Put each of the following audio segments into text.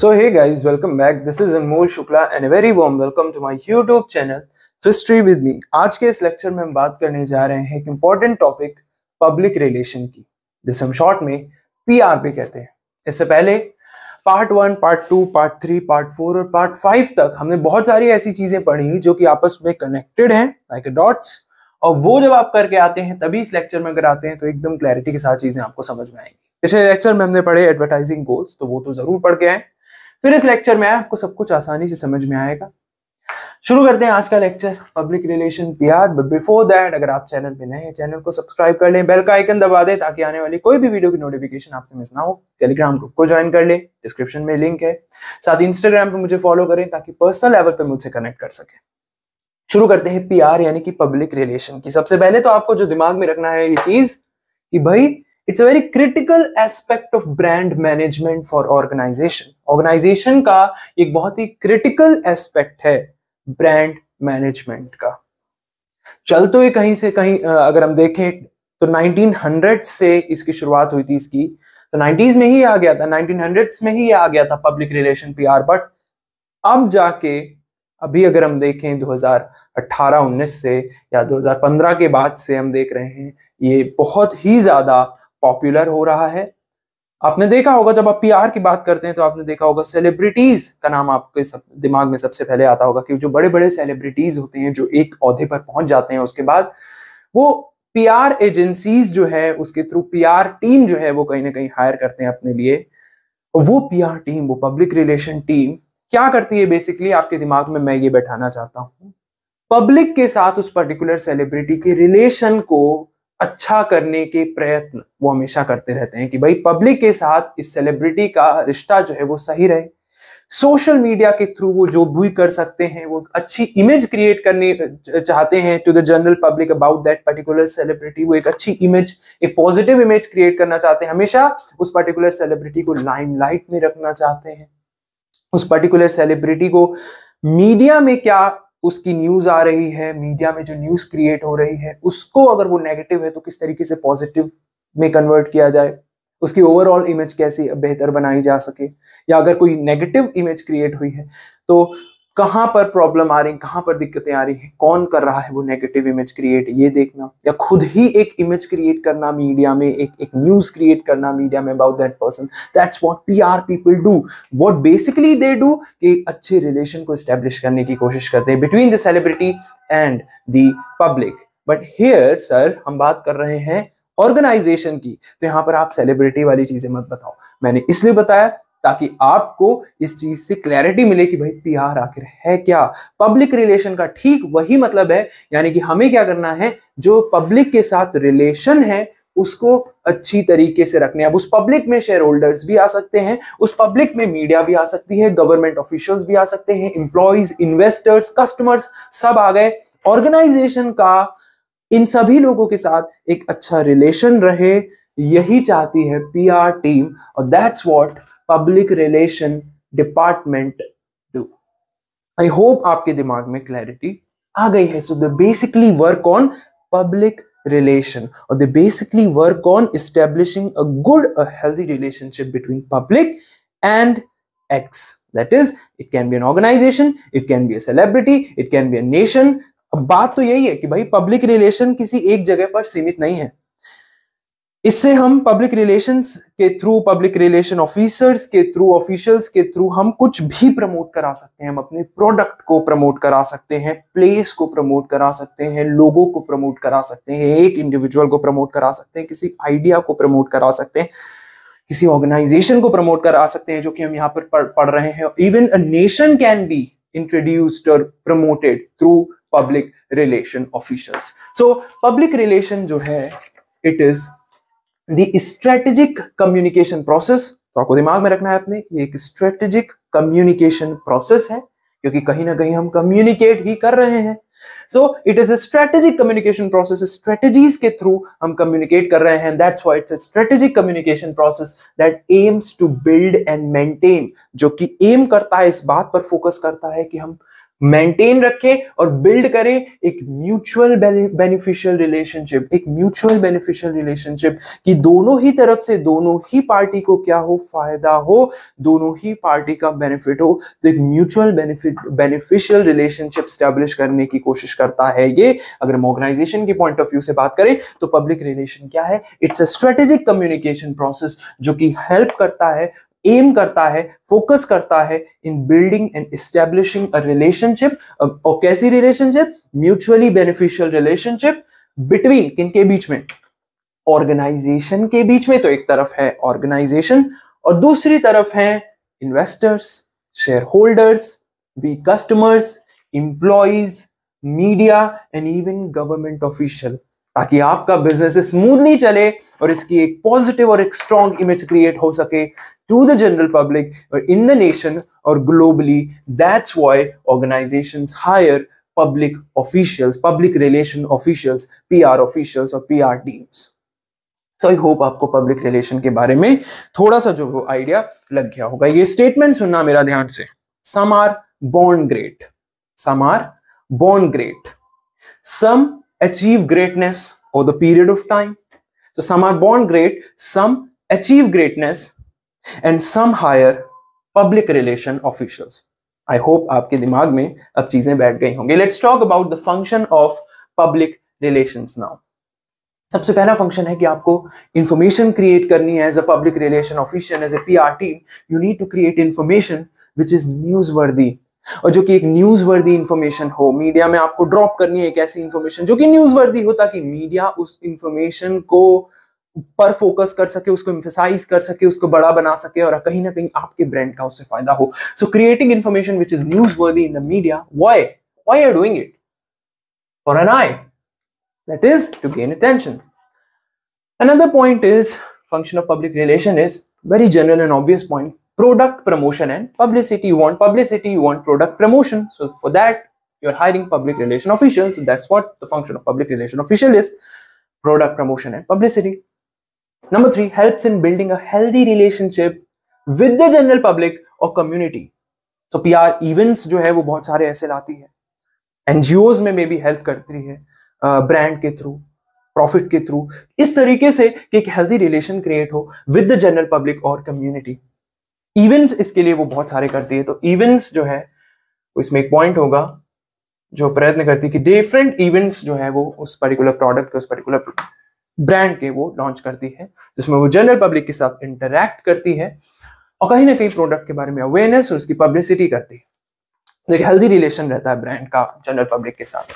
So hey guys, welcome back. This is Anmol Shukla and a very warm welcome to my YouTube channel History with me. आज के इस lecture में हम बात करने जा रहे हैं एक इम्पॉर्टेंट टॉपिक पब्लिक रिलेशन की जिसे हम शॉर्ट में पीआरपी कहते हैं इससे पहले part one part two part three part four और पार्ट फाइव तक हमने बहुत सारी ऐसी चीजें पढ़ी जो कि आपस में कनेक्टेड हैं लाइक डॉट्स और वो जब आप करके आते हैं तभी इस लेक्चर में अगर आते हैं तो एकदम क्लैरिटी के साथ चीजें आपको समझ में आएंगी पिछले लेक्चर में हमने पढ़े एडवर्टाइजिंग गोल्स तो वो तो जरूर पढ़ के आए फिर इस लेक्चर में आपको सब कुछ आसानी से समझ में आएगा शुरू करते हैं आज का lecture public relation PR but before that अगर आप चैनल पे नए हैं चैनल को सब्सक्राइब कर लें बेल का आइकन दबा दें ताकि आने वाली कोई भी वीडियो की नोटिफिकेशन आपसे मिस ना हो टेलीग्राम ग्रुप को ज्वाइन कर लें डिस्क्रिप्शन में लिंक है साथ ही इंस्टाग्राम पे मुझे फॉलो करें ताकि पर्सनल लेवल पर मुझसे कनेक्ट कर सके शुरू करते हैं पीआर यानी कि पब्लिक रिलेशन की सबसे पहले तो आपको जो दिमाग में रखना है ये चीज कि भाई it's a very critical aspect of brand management for organization organization का एक बहुत ही क्रिटिकल एस्पेक्ट है ब्रांड मैनेजमेंट का चल तो ये कहीं से कहीं अगर हम देखें तो 1900 से इसकी शुरुआत हुई थी इसकी तो 90s में ही आ गया था 1900s में ही आ गया था पब्लिक रिलेशन पीआर बट अब जाके अभी अगर हम देखें 2018-19 से या 2015 के बाद से हम देख रहे हैं ये बहुत ही ज्यादा पॉपुलर हो रहा है आपने देखा होगा जब आप पीआर की बात करते हैं तो आपने देखा होगा सेलिब्रिटीज का नाम आपके सब, दिमाग में सबसे पहले आता होगा कि जो बड़े बड़े सेलिब्रिटीज होते हैं जो एक औहदे पर पहुंच जाते हैं उसके बाद वो पीआर एजेंसीज जो है उसके थ्रू पीआर टीम जो है वो कहीं ना कहीं हायर करते हैं अपने लिए वो पीआर टीम वो पब्लिक रिलेशन टीम क्या करती है बेसिकली आपके दिमाग में मैं ये बैठाना चाहता हूँ पब्लिक के साथ उस पर्टिकुलर सेलिब्रिटी के रिलेशन को अच्छा करने के प्रयत्न वो हमेशा करते रहते हैं कि भाई पब्लिक के साथ इस सेलिब्रिटी का रिश्ता जो है वो सही रहे सोशल मीडिया के थ्रू वो जो भी कर सकते हैं वो अच्छी इमेज क्रिएट करने चाहते हैं to the general public about that particular celebrity वो एक अच्छी इमेज एक पॉजिटिव इमेज क्रिएट करना चाहते हैं हमेशा उस पर्टिकुलर सेलिब्रिटी को लाइमलाइट में रखना चाहते हैं उस पर्टिकुलर सेलिब्रिटी को मीडिया में क्या उसकी न्यूज आ रही है मीडिया में जो न्यूज क्रिएट हो रही है उसको अगर वो नेगेटिव है तो किस तरीके से पॉजिटिव में कन्वर्ट किया जाए उसकी ओवरऑल इमेज कैसी बेहतर बनाई जा सके या अगर कोई नेगेटिव इमेज क्रिएट हुई है तो कहाँ पर प्रॉब्लम आ रही है कहाँ पर दिक्कतें आ रही हैं कौन कर रहा है वो नेगेटिव इमेज क्रिएट ये देखना या खुद ही एक इमेज क्रिएट करना मीडिया में एक एक न्यूज क्रिएट करना मीडिया में about that person that's what PR people do what basically they do कि एक अच्छे रिलेशन को स्टैब्लिश करने की कोशिश करते हैं between the celebrity and the public but here sir हम बात कर रहे हैं ऑर्गेनाइजेशन की तो यहाँ पर आप सेलिब्रिटी वाली चीजें मत बताओ मैंने इसलिए बताया ताकि आपको इस चीज से क्लैरिटी मिले कि भाई पीआर आखिर है क्या पब्लिक रिलेशन का ठीक वही मतलब है यानी कि हमें क्या करना है जो पब्लिक के साथ रिलेशन है उसको अच्छी तरीके से रखने अब उस पब्लिक में शेयर होल्डर्स भी आ सकते हैं उस पब्लिक में मीडिया भी आ सकती है गवर्नमेंट ऑफिशियल्स भी आ सकते हैं इंप्लॉयज इन्वेस्टर्स कस्टमर्स सब आ गए ऑर्गेनाइजेशन का इन सभी लोगों के साथ एक अच्छा रिलेशन रहे यही चाहती है पीआर टीम और that's what public relation department do I hope आपके दिमाग में क्लैरिटी आ गई है so they basically work on public relation और they basically work on establishing a good a healthy relationship between public and X that is it can be an organization it can be a celebrity it can be a nation अब बात तो यही है कि भाई public relation किसी एक जगह पर सीमित नहीं है इससे हम पब्लिक रिलेशंस के थ्रू पब्लिक रिलेशन ऑफिसर्स के थ्रू ऑफिशियल्स के थ्रू हम कुछ भी प्रमोट करा सकते हैं हम अपने प्रोडक्ट को प्रमोट करा सकते हैं प्लेस को प्रमोट करा सकते हैं लोगों को प्रमोट करा सकते हैं एक इंडिविजुअल को प्रमोट करा सकते हैं किसी आइडिया को प्रमोट करा सकते हैं किसी ऑर्गेनाइजेशन को प्रमोट करा सकते हैं जो कि हम यहाँ पर पढ़ रहे हैं even a nation can be introduced और promoted through public relation officials so public relation जो है it is strategic communication process तो आपको दिमाग में रखना है अपने ये एक स्ट्रेटेजिक कम्युनिकेशन प्रोसेस है क्योंकि कहीं ना कहीं हम कम्युनिकेट ही कर रहे हैं so it is a strategic communication process strategies के थ्रू हम कम्युनिकेट कर रहे हैं that's why it's a strategic communication process that aims to build and maintain जो कि एम करता है इस बात पर फोकस करता है कि हम मेंटेन रखें और बिल्ड करें एक म्यूचुअल बेनिफिशियल रिलेशनशिप एक म्यूचुअल बेनिफिशियल रिलेशनशिप कि दोनों ही तरफ से दोनों ही पार्टी को क्या हो फायदा हो दोनों ही पार्टी का बेनिफिट हो तो एक mutual benefit beneficial relationship establish करने की कोशिश करता है ये अगर हम ऑर्गेनाइजेशन के पॉइंट ऑफ व्यू से बात करें तो पब्लिक रिलेशन क्या है it's a strategic communication process जो कि हेल्प करता है एम करता है फोकस करता है in building and establishing a relationship और कैसी relationship mutually beneficial relationship between किन के बीच में ऑर्गेनाइजेशन के बीच में तो एक तरफ है ऑर्गेनाइजेशन और दूसरी तरफ है investors share holders customers employees media and even government official ताकि आपका बिजनेस स्मूथली चले और इसकी एक पॉजिटिव और एक स्ट्रॉन्ग इमेज क्रिएट हो सके टू द जनरल पब्लिक और इन द नेशन और globally that's why organization hire public officials public relation officials are officials और are teams so I hope आपको पब्लिक रिलेशन के बारे में थोड़ा सा जो वो आइडिया लग गया होगा ये स्टेटमेंट सुनना मेरा ध्यान से some are born great some are born great some achieve greatness over the period of time. So some are born great, some achieve greatness, and some hire public relation officials. I hope aapke dimag mein ab cheezein baith gayi honge. Let's talk about the function of public relations now. सबसे पहला function है कि आपको information create करनी है as a public relation official as a PR team you need to create information which is newsworthy और जो कि एक न्यूज वर्दी इंफॉर्मेशन हो मीडिया में आपको ड्रॉप करनी है एक ऐसी इंफॉर्मेशन जो कि न्यूज वर्दी हो ताकि मीडिया उस इंफॉर्मेशन को पर फोकस कर सके उसको इंफेसाइज कर सके उसको बड़ा बना सके और कहीं ना कहीं आपके ब्रांड का उससे फायदा हो so creating information which is newsworthy in the media why why are doing it for an I that is to gain attention another point is function of public relation is very general and obvious point product promotion and publicity you want publicity you want product promotion so for that you're hiring public relation official so that's what the function of public relation official is product promotion and publicity number three helps in building a healthy relationship with the general public or community so pr events jo hai, wo bahut sare aise ऐसे hai. ngos mein maybe help karti hai uh, brand ke through through profit के through इस तरीके से कि एक healthy relation create हो with the general public और community events इसके लिए वो बहुत सारे करती है तो इवेंट्स जो है इसमें एक पॉइंट होगा जो प्रयत्न करती है कि डिफरेंट इवेंट्स जो है वो उस पर्टिकुलर प्रोडक्ट के उस पर्टिकुलर ब्रांड के वो लॉन्च करती है जिसमें वो जनरल पब्लिक के साथ इंटरेक्ट करती है और कहीं ना कहीं प्रोडक्ट के बारे में अवेयरनेस और उसकी पब्लिसिटी करती है तो एक हेल्दी रिलेशन रहता है ब्रांड का जनरल पब्लिक के साथ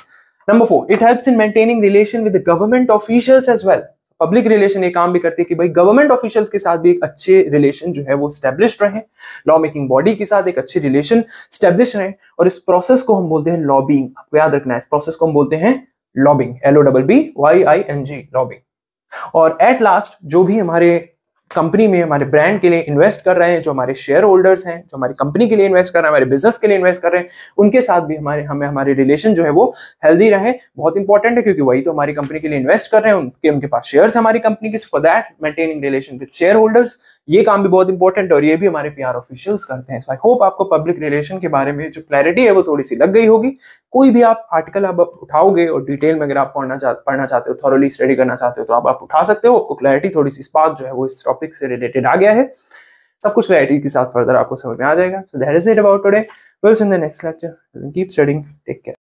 number four it helps in maintaining relation with government officials as well public relation ये काम भी करती है कि भाई गवर्नमेंट ऑफिशियल्स के साथ भी एक अच्छे रिलेशन जो है वो स्टैब्लिश रहे लॉ मेकिंग बॉडी के साथ एक अच्छे रिलेशन स्टैब्लिश रहे और इस प्रोसेस को हम बोलते हैं लॉबिंग आपको याद रखना है इस प्रोसेस को हम बोलते हैं lobbying L O double B Y I N G lobbying और एट लास्ट जो भी हमारे कंपनी में हमारे ब्रांड के लिए इन्वेस्ट कर रहे हैं जो हमारे शेयर होल्डर्स हैं जो हमारी कंपनी के लिए इन्वेस्ट कर रहे हैं हमारे बिजनेस के लिए इन्वेस्ट कर रहे हैं उनके साथ भी हमारे हमें हमारे रिलेशन जो है वो हेल्दी रहे बहुत इंपॉर्टेंट है क्योंकि वही तो हमारी कंपनी के लिए इन्वेस्ट कर रहे हैं उनके उनके पास शेयर्स हमारी कंपनी के for that maintaining relation with share holders ये काम भी बहुत इंपॉर्टेंट और ये भी हमारे पीआर ऑफिशियल्स करते हैं सो आई होप आपको पब्लिक रिलेशन के बारे में जो क्लैरिटी है वो थोड़ी सी लग गई होगी कोई भी आप आर्टिकल आप उठाओगे और डिटेल में अगर आप पढ़ना चाह पढ़ना चाहते हो थॉरली स्टडी करना चाहते हो तो आप, आप उठा सकते हो आपको क्लैरिटी थोड़ी सी स्पार्क जो है वो इस टॉपिक से रिलेटेड आ गया है सब कुछ क्लैरिटी के साथ फर्दर आपको समझ में आ जाएगा so that is it about today will in the next lecture keep studying take care